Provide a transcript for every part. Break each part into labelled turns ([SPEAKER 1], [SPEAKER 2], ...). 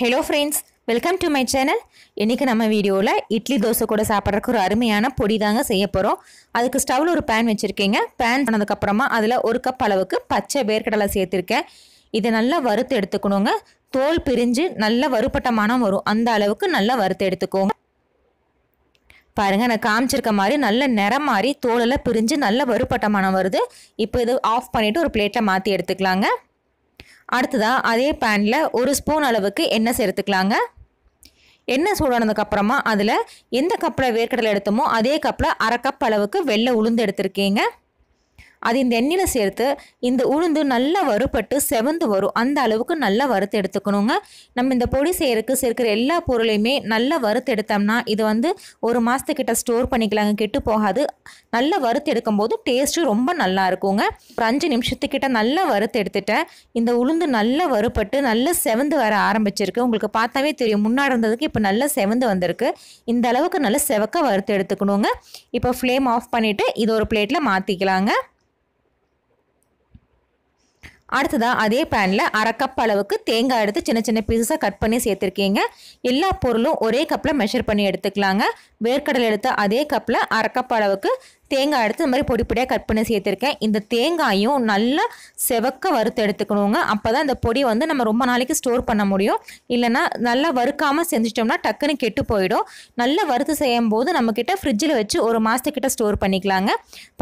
[SPEAKER 1] hello friends welcome to my channel இன்றைக்கி நம்ம வீடியோவில் இட்லி தோசை கூட சாப்பிட்றக்கு ஒரு அருமையான பொடி தாங்க செய்ய போகிறோம் அதுக்கு ஸ்டவ்வில் ஒரு பேன் வச்சுருக்கீங்க பேன் பண்ணதுக்கப்புறமா அதில் ஒரு கப் அளவுக்கு பச்சை வேர்க்கடலை சேர்த்துருக்கேன் இதை நல்லா வறுத்து எடுத்துக்கணுங்க தோல் பிரிஞ்சு நல்லா வறுப்பட்ட மனம் வரும் அந்த அளவுக்கு நல்லா வறுத்து எடுத்துக்கோங்க பாருங்கள் நான் காமிச்சிருக்க மாதிரி நல்ல நிறம் மாதிரி தோலெல்லாம் பிரிஞ்சு நல்ல வறுப்பட்ட மனம் வருது இப்போ இது ஆஃப் பண்ணிவிட்டு ஒரு பிளேட்டில் மாற்றி எடுத்துக்கலாங்க அடுத்ததாக அதே பேனில் ஒரு ஸ்பூன் அளவுக்கு எண்ணெய் சேர்த்துக்கலாங்க எண்ணெய் சூடானதுக்கப்புறமா அதில் எந்த கப்பில் வேர்க்கடலை எடுத்தோமோ அதே கப்பில் அரை கப் அளவுக்கு வெள்ளை உளுந்து எடுத்திருக்கீங்க அது இந்த எண்ணெயில் சேர்த்து இந்த உளுந்து நல்லா வறுபட்டு செவந்து வரும் அந்த அளவுக்கு நல்லா வறுத்து எடுத்துக்கணுங்க நம்ம இந்த பொடி செய்கிறதுக்கு சேர்க்கிற எல்லா பொருளையுமே நல்லா வறுத்து எடுத்தோம்னா இது வந்து ஒரு மாதத்துக்கிட்ட ஸ்டோர் பண்ணிக்கலாங்க கெட்டு போகாது நல்லா வறுத்து எடுக்கும் போது டேஸ்ட்டு ரொம்ப நல்லா இருக்குங்க ஒரு அஞ்சு நிமிஷத்துக்கிட்ட நல்லா வறுத்து எடுத்துட்டேன் இந்த உளுந்து நல்லா வறுபட்டு நல்லா செவந்து வர ஆரம்பிச்சிருக்கு உங்களுக்கு பார்த்தாவே தெரியும் முன்னாடி இருந்ததுக்கு இப்போ நல்லா செவந்து வந்திருக்கு இந்த அளவுக்கு நல்லா செவக்க வறுத்து எடுத்துக்கணுங்க இப்போ ஃப்ளேம் ஆஃப் பண்ணிவிட்டு இது ஒரு பிளேட்டில் மாற்றிக்கலாங்க அடுத்ததாக அதே பேனில் அரை கப் அளவுக்கு தேங்காய் எடுத்து சின்ன சின்ன பீசஸாக கட் பண்ணி சேர்த்துருக்கீங்க எல்லா பொருளும் ஒரே கப்பில் மெஷர் பண்ணி எடுத்துக்கலாங்க வேர்க்கடலை எடுத்து அதே கப்பில் அரை கப் அளவுக்கு தேங்காய் எடுத்து இந்த மாதிரி பொடி பொடியாக கட் பண்ணி சேர்த்துருக்கேன் இந்த தேங்காயும் நல்லா செவக்க வறுத்து எடுத்துக்கணுங்க அப்போ தான் இந்த பொடி வந்து நம்ம ரொம்ப நாளைக்கு ஸ்டோர் பண்ண முடியும் இல்லைன்னா நல்லா வறுக்காமல் செஞ்சிட்டோம்னா டக்குன்னு கெட்டு போயிடும் நல்லா வறுத்து செய்யும் போது நம்மக்கிட்ட ஃப்ரிட்ஜில் வச்சு ஒரு மாதத்துக்கிட்ட ஸ்டோர் பண்ணிக்கலாங்க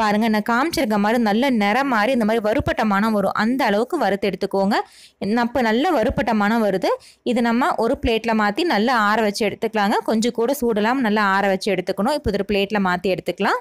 [SPEAKER 1] பாருங்கள் நான் காமிச்சிருக்க மாதிரி நல்ல நிறம் மாதிரி இந்த மாதிரி வறுப்பட்ட மனம் வரும் அந்த அளவுக்கு வறுத்து எடுத்துக்கோங்க அப்போ நல்ல வறுப்பட்ட மனம் வருது இது நம்ம ஒரு பிளேட்டில் மாற்றி நல்லா ஆற வச்சு எடுத்துக்கலாங்க கொஞ்சம் கூட சூடலாம் நல்லா ஆற வச்சு எடுத்துக்கணும் இப்போ ஒரு பிளேட்டில் மாற்றி எடுத்துக்கலாம்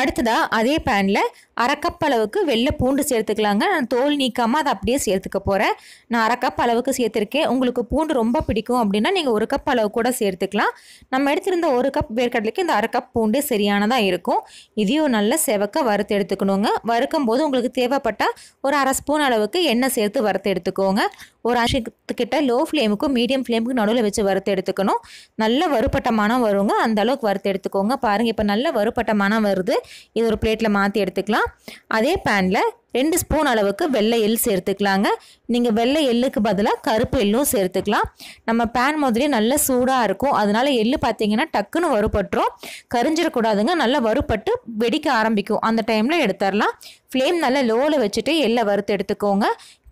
[SPEAKER 1] அடுத்ததாக அதே பேனில் அரைக்கப் அளவுக்கு வெள்ளை பூண்டு சேர்த்துக்கலாங்க நான் தோல் நீக்காமல் அதை அப்படியே சேர்த்துக்க போகிறேன் நான் அரைக்கப் அளவுக்கு சேர்த்துருக்கேன் உங்களுக்கு பூண்டு ரொம்ப பிடிக்கும் அப்படின்னா நீங்கள் ஒரு கப் அளவு கூட சேர்த்துக்கலாம் நம்ம எடுத்திருந்த ஒரு கப் வேர்க்கடலைக்கு இந்த அரைக்கப் பூண்டு சரியானதாக இருக்கும் இதையும் நல்ல செவக்க வறுத்து எடுத்துக்கணுங்க வறுக்கும் போது உங்களுக்கு தேவைப்பட்டால் ஒரு அரை ஸ்பூன் அளவுக்கு எண்ணெய் சேர்த்து வறுத்து எடுத்துக்கோங்க ஒரு அஞ்சுக்கிட்ட லோ ஃப்ளேமுக்கும் மீடியம் ஃப்ளேமுக்கும் நடுவில் வச்சு வறுத்து எடுத்துக்கணும் நல்ல வறுபட்ட மனம் வருங்க அந்த அளவுக்கு வறுத்து எடுத்துக்கோங்க பாருங்கள் இப்போ நல்ல வறுபட்ட மனம் வருது இது ஒரு பிளேட்டில் மாற்றி எடுத்துக்கலாம் அதே பேனில் ரெண்டு ஸ்பூன் அளவுக்கு வெள்ளை எள் சேர்த்துக்கலாங்க நீங்கள் வெள்ளை எள்ளுக்கு பதிலாக கருப்பு எள்ளும் சேர்த்துக்கலாம் நம்ம பேன் மாதிரி நல்லா சூடாக இருக்கும் அதனால் எள் பார்த்திங்கன்னா டக்குன்னு வறுபட்டுரும் கரிஞ்சிடக்கூடாதுங்க நல்லா வறுபட்டு வெடிக்க ஆரம்பிக்கும் அந்த டைமில் எடுத்துடலாம் ஃப்ளேம் நல்லா லோவில் வச்சுட்டு எள்ளை வறுத்து எடுத்துக்கோங்க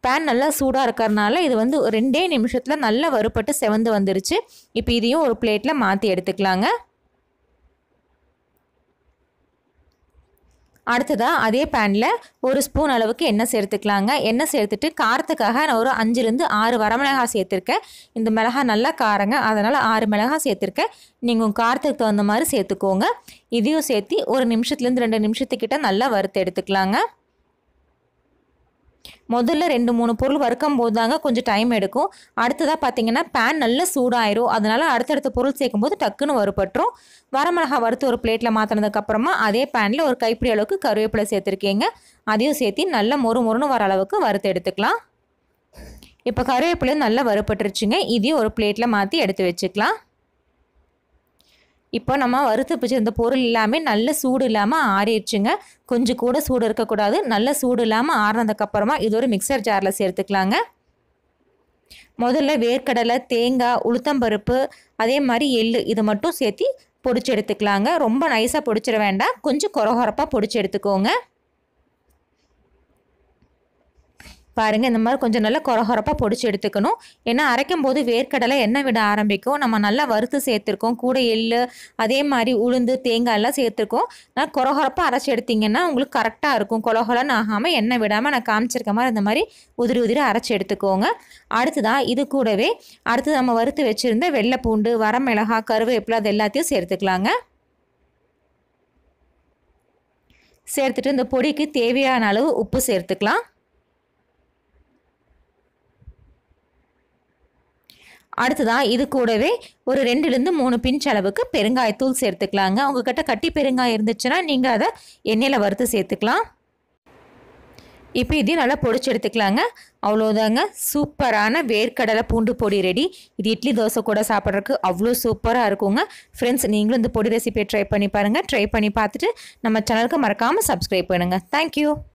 [SPEAKER 1] பேன் நல்லா சூடாக இருக்கிறனால இது வந்து ரெண்டே நிமிஷத்தில் நல்லா வறுபட்டு செவந்து வந்துருச்சு இப்போ இதையும் ஒரு பிளேட்டில் மாற்றி எடுத்துக்கலாங்க அடுத்ததாக அதே பேனில் ஒரு ஸ்பூன் அளவுக்கு எண்ணெய் சேர்த்துக்கலாங்க எண்ணெய் சேர்த்துட்டு காரத்துக்காக நான் ஒரு அஞ்சுலேருந்து ஆறு வரமிளகாய் சேர்த்துருக்கேன் இந்த மிளகா நல்லா காரங்க அதனால் ஆறு மிளகாய் சேர்த்துருக்கேன் நீங்கள் உங்கள் காரத்துக்கு தகுந்த மாதிரி சேர்த்துக்கோங்க இதையும் சேர்த்து ஒரு நிமிஷத்துலேருந்து ரெண்டு நிமிஷத்துக்கிட்ட நல்லா வறுத்து எடுத்துக்கலாங்க முதல்ல ரெண்டு மூணு பொருள் வறுக்கும் போது தாங்க கொஞ்சம் டைம் எடுக்கும் அடுத்ததாக பார்த்தீங்கன்னா பேன் நல்லா சூடாயிரும் அதனால் அடுத்தடுத்த பொருள் சேர்க்கும் போது டக்குன்னு வறுப்பட்டுரும் வரமிளகா வறுத்து ஒரு பிளேட்டில் மாற்றினதுக்கப்புறமா அதே பேனில் ஒரு கைப்பிடி அளவுக்கு கருவேப்பிலை சேர்த்துருக்கீங்க அதையும் சேர்த்து நல்லா மொறு மொறுன்னு வர அளவுக்கு வறுத்து எடுத்துக்கலாம் இப்போ கருவேப்பிலை நல்லா வறுப்பட்டுருச்சுங்க இதையும் ஒரு பிளேட்டில் மாற்றி எடுத்து வச்சுக்கலாம் இப்போ நம்ம வறுத்து வச்சுருந்த பொருள் எல்லாமே நல்ல சூடு இல்லாமல் ஆறிடுச்சுங்க கொஞ்சம் கூட சூடு இருக்கக்கூடாது நல்ல சூடு இல்லாமல் ஆறினதுக்கப்புறமா இது ஒரு மிக்சர் ஜாரில் சேர்த்துக்கலாங்க முதல்ல வேர்க்கடலை தேங்காய் உளுத்தம்பருப்பு அதே மாதிரி எள் இது மட்டும் சேர்த்து பொடிச்சு எடுத்துக்கலாங்க ரொம்ப நைஸாக பொடிச்சிட வேண்டாம் கொஞ்சம் குறகுறப்பாக பொடிச்சு எடுத்துக்கோங்க பாருங்கள் இந்த மாதிரி கொஞ்சம் நல்லா குறகுறப்பாக பொடிச்சு எடுத்துக்கணும் ஏன்னா அரைக்கும் போது வேர்க்கடலை எண்ணெய் விட ஆரம்பிக்கும் நம்ம நல்லா வறுத்து சேர்த்துருக்கோம் கூட எள்ளு அதே மாதிரி உளுந்து தேங்காய் எல்லாம் சேர்த்துருக்கோம் நான் குறகுறப்பாக அரைச்சி எடுத்திங்கன்னா உங்களுக்கு கரெக்டாக இருக்கும் கொலகொலன்னு ஆகாமல் எண்ணெய் விடாமல் நான் காமிச்சிருக்க மாதிரி இந்த மாதிரி உதிரி உதிரி அரைச்சி எடுத்துக்கோங்க அடுத்ததாக இது கூடவே அடுத்து நம்ம வறுத்து வச்சுருந்த வெள்ளை பூண்டு வரமிளகா கருவேப்பிலை அது எல்லாத்தையும் சேர்த்துக்கலாங்க சேர்த்துட்டு இந்த பொடிக்கு தேவையான அளவு உப்பு சேர்த்துக்கலாம் அடுத்ததாக இது கூடவே ஒரு ரெண்டுலேருந்து மூணு பின்ச் அளவுக்கு பெருங்காயத்தூள் சேர்த்துக்கலாங்க உங்ககிட்ட கட்டி பெருங்காயம் இருந்துச்சுன்னா நீங்கள் அதை எண்ணெயில் வறுத்து சேர்த்துக்கலாம் இப்போ இதையும் நல்லா பொடிச்சு எடுத்துக்கலாங்க அவ்வளோதாங்க சூப்பரான வேர்க்கடலை பூண்டு பொடி ரெடி இது இட்லி தோசை கூட சாப்பிட்றதுக்கு அவ்வளோ சூப்பராக இருக்குங்க ஃப்ரெண்ட்ஸ் நீங்களும் இந்த பொடி ரெசிபியை ட்ரை பண்ணி பாருங்கள் ட்ரை பண்ணி பார்த்துட்டு நம்ம சேனலுக்கு மறக்காமல் சப்ஸ்கிரைப் பண்ணுங்கள் தேங்க்யூ